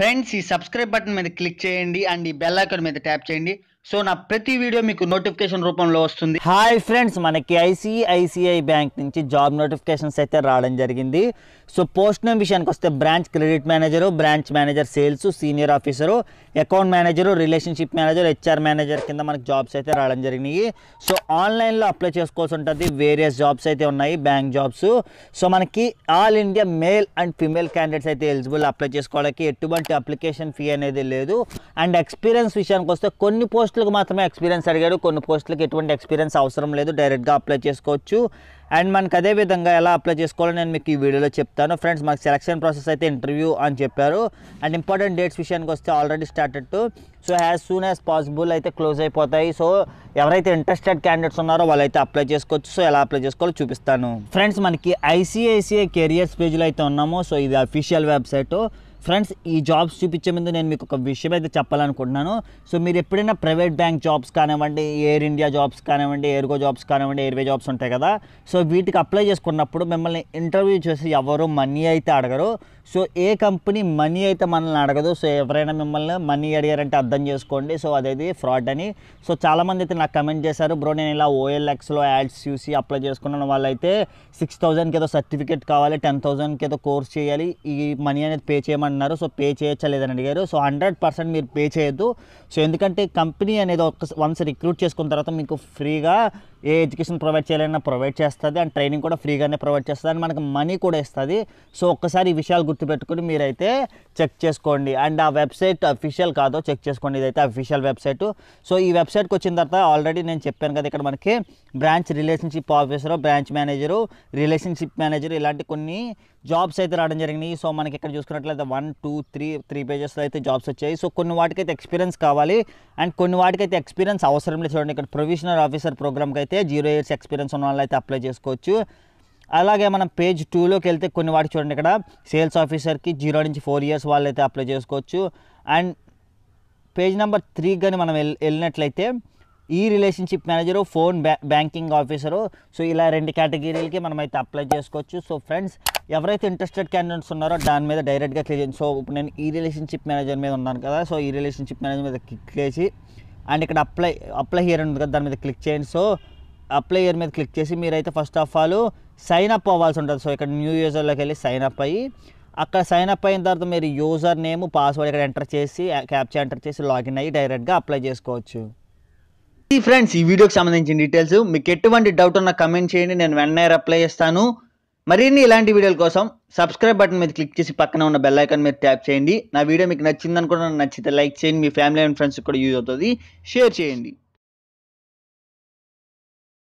friends ఈ subscribe button మీద click చేయండి అండ్ ఈ బెల్ ఐకాన్ మీద ట్యాప్ చేయండి సో నా ప్రతి వీడియో మీకు నోటిఫికేషన్ రూపంలో వస్తుంది హాయ్ ఫ్రెండ్స్ మనకి ఐసిఐసిఐ బ్యాంక్ నుంచి జాబ్ నోటిఫికేషన్స్ అయితే రావడం జరిగింది సో పోస్ట్ నేమ్ విషయానికి వస్తే branch credit manager branch manager sales senior officer account manager relationship manager HR manager కింద మనకు జాబ్స్ అయితే రావడం జరిగినాయి సో ఆన్లైన్లో అప్లై చేసుకోవాల్సి ఉంటుంది వేరియస్ జాబ్స్ అయితే ఉన్నాయి బ్యాంక్ జాబ్స్ సో మనకి all India male and female candidates అయితే ఎలిజిబుల్ అప్లై చేసుకోవడానికి ఎటువంటి అప్లికేషన్ ఫీ అనేది లేదు అండ్ ఎక్స్పీరియన్స్ విషయానికి వస్తే కొన్ని పోస్ట్ పోస్టులకు మాత్రమే ఎక్స్పీరియన్స్ అడిగాడు కొన్ని పోస్టులకు ఎటువంటి ఎక్స్పీరియన్స్ అవసరం లేదు డైరెక్ట్గా అప్లై చేసుకోవచ్చు అండ్ మనకు అదే విధంగా ఎలా అప్లై చేసుకోవాలో నేను మీకు ఈ వీడియోలో చెప్తాను ఫ్రెండ్స్ మాకు సెలక్షన్ ప్రాసెస్ అయితే ఇంటర్వ్యూ అని చెప్పారు అండ్ ఇంపార్టెంట్ డేట్స్ విషయానికి వస్తే already started so as soon as possible అయితే క్లోజ్ అయిపోతాయి సో ఎవరైతే ఇంట్రెస్టెడ్ క్యాండిడేట్స్ ఉన్నారో వాళ్ళైతే అప్లై చేసుకోవచ్చు సో ఎలా అప్లై చేసుకోవాలో చూపిస్తాను ఫ్రెండ్స్ మనకి ఐసీఐసీఐ కెరియర్స్ పేజ్లో అయితే ఉన్నాము సో ఇది అఫీషియల్ వెబ్సైట్ ఫ్రెండ్స్ ఈ జాబ్స్ చూపించే ముందు నేను మీకు ఒక విషయం అయితే చెప్పాలనుకుంటున్నాను సో మీరు ఎప్పుడైనా ప్రైవేట్ బ్యాంక్ జాబ్స్ కానివ్వండి ఎయిర్ ఇండియా జాబ్స్ కానివ్వండి ఎయిర్గో జాబ్స్ కానివ్వండి ఎయిర్వే జాబ్స్ ఉంటాయి కదా సో వీటికి అప్లై చేసుకున్నప్పుడు మిమ్మల్ని ఇంటర్వ్యూ చేసి ఎవరు మనీ అయితే అడగరు సో ఏ కంపెనీ మనీ అయితే మనల్ని అడగదు సో ఎవరైనా మిమ్మల్ని మనీ అడిగారంటే అర్థం చేసుకోండి సో అదేది ఫ్రాడ్ అని సో చాలామంది అయితే నాకు కమెంట్ చేశారు బ్రో నేను ఇలా ఓఎల్ఎక్స్లో యాడ్స్ చూసి అప్లై చేసుకున్నాను వాళ్ళైతే సిక్స్ థౌజండ్కి ఏదో సర్టిఫికేట్ కావాలి టెన్ థౌజండ్కి ఏదో కోర్స్ చేయాలి ఈ మనీ అనేది పే చేయమని అన్నారు సో పే చేయొచ్చలేదని అడిగారు సో హండ్రెడ్ పర్సెంట్ మీరు పే చేయొద్దు సో ఎందుకంటే కంపెనీ అనేది ఒక వన్స్ రిక్రూట్ చేసుకున్న తర్వాత మీకు ఫ్రీగా ఏ ఎడ్యుకేషన్ ప్రొవైడ్ చేయాలన్నా ప్రొవైడ్ చేస్తుంది అండ్ ట్రైనింగ్ కూడా ఫ్రీగానే ప్రొవైడ్ చేస్తుంది అండ్ మనకు మనీ కూడా ఇస్తుంది సో ఒక్కసారి ఈ విషయాలు గుర్తుపెట్టుకుని మీరైతే చెక్ చేసుకోండి అండ్ ఆ వెబ్సైట్ అఫీషియల్ కాదో చెక్ చేసుకోండి ఇదైతే అఫీషియల్ వెబ్సైట్ సో ఈ వెబ్సైట్కి వచ్చిన తర్వాత ఆల్రెడీ నేను చెప్పాను కదా ఇక్కడ మనకి branch relationship officer branch manager relationship manager ఇలాంటి కొన్ని జాబ్స్ అయితే రావడం జరిగినాయి సో మనకి ఇక్కడ చూసుకున్నట్లయితే వన్ టూ త్రీ త్రీ పేజెస్లో అయితే జాబ్స్ వచ్చాయి సో కొన్ని వాటికైతే ఎక్స్పీరియన్స్ కావాలి అండ్ కొన్ని వాటికైతే ఎక్స్పీరియన్స్ అవసరం లేదు చూడండి ఇక్కడ ప్రొవిషనల్ ఆఫీసర్ ప్రోగ్రామ్కి అయితే జీరో ఇయర్స్ ఎక్స్పీరియన్స్ ఉన్న వాళ్ళు అయితే అప్లై చేసుకోవచ్చు అలాగే మనం పేజ్ టూలోకి వెళ్తే కొన్ని వాటికి చూడండి ఇక్కడ సేల్స్ ఆఫీసర్కి జీరో నుంచి ఫోర్ ఇయర్స్ వాళ్ళు అయితే అప్లై చేసుకోవచ్చు అండ్ పేజ్ నెంబర్ త్రీ కానీ మనం వెళ్ళినట్లయితే ఈ relationship manager phone banking officer so ఇలా రెండు కేటగిరీలకి మనమైతే అప్లై చేసుకోవచ్చు సో ఫ్రెండ్స్ ఎవరైతే ఇంట్రెస్టెడ్ క్యాండిడేట్స్ ఉన్నారో దాని మీద డైరెక్ట్గా క్లిక్ చేయండి సో ఇప్పుడు నేను ఈ రిలేషన్షిప్ మేనేజర్ మీద ఉన్నాను కదా సో ఈ రిలేషన్షిప్ మేనేజర్ మీద క్లిక్ చేసి అండ్ ఇక్కడ అప్లై అప్లై హియర్ ఉంది కదా దాని మీద క్లిక్ చేయండి సో అప్లై హియర్ మీద క్లిక్ చేసి మీరైతే first of all sign up అవ్వాల్సి ఉంటుంది సో ఇక్కడ న్యూ యూజర్లోకి వెళ్ళి సైన్ అప్ అయ్యి అక్కడ సైన్ అప్ అయిన తర్వాత మీరు యూజర్ నేమ్ పాస్వర్డ్ ఇక్కడ ఎంటర్ చేసి క్యాప్చర్ ఎంటర్ చేసి లాగిన్ అయ్యి డైరెక్ట్గా అప్లై చేసుకోవచ్చు ఈ ఫ్రెండ్స్ ఈ వీడియోకి సంబంధించిన డీటెయిల్స్ మీకు ఎటువంటి డౌట్ ఉన్న కమెంట్ చేయండి నేను వెంటనే రిప్లై చేస్తాను మరిన్ని ఇలాంటి వీడియోల కోసం సబ్స్క్రైబ్ బటన్ మీద క్లిక్ చేసి పక్కన ఉన్న బెల్ ఐకాన్ మీద ట్యాప్ చేయండి నా వీడియో మీకు నచ్చిందనుకున్నా నచ్చితే లైక్ చేయండి మీ ఫ్యామిలీ అండ్ ఫ్రెండ్స్ కూడా యూజ్ అవుతుంది షేర్ చేయండి